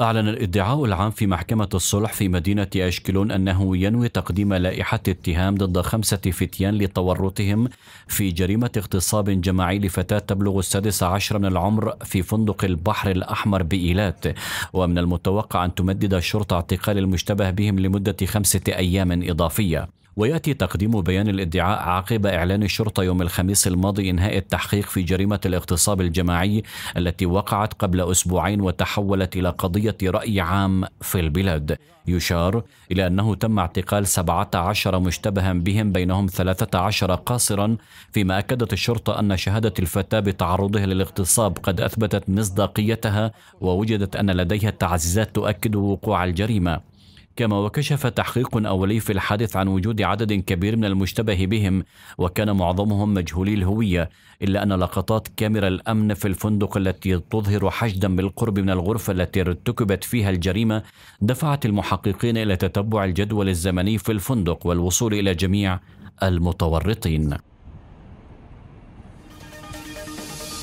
أعلن الادعاء العام في محكمة الصلح في مدينة أشكلون أنه ينوي تقديم لائحة اتهام ضد خمسة فتيان لتورطهم في جريمة اغتصاب جماعي لفتاة تبلغ السادسة عشر من العمر في فندق البحر الأحمر بإيلات ومن المتوقع أن تمدد الشرطة اعتقال المشتبه بهم لمدة خمسة أيام إضافية وياتي تقديم بيان الادعاء عقب اعلان الشرطه يوم الخميس الماضي انهاء التحقيق في جريمه الاغتصاب الجماعي التي وقعت قبل اسبوعين وتحولت الى قضيه راي عام في البلاد. يشار الى انه تم اعتقال 17 مشتبها بهم بينهم 13 قاصرا فيما اكدت الشرطه ان شهاده الفتاه بتعرضها للاغتصاب قد اثبتت مصداقيتها ووجدت ان لديها تعزيزات تؤكد وقوع الجريمه. كما وكشف تحقيق أولي في الحادث عن وجود عدد كبير من المشتبه بهم وكان معظمهم مجهولي الهوية إلا أن لقطات كاميرا الأمن في الفندق التي تظهر حشدا بالقرب من الغرفة التي ارتكبت فيها الجريمة دفعت المحققين إلى تتبع الجدول الزمني في الفندق والوصول إلى جميع المتورطين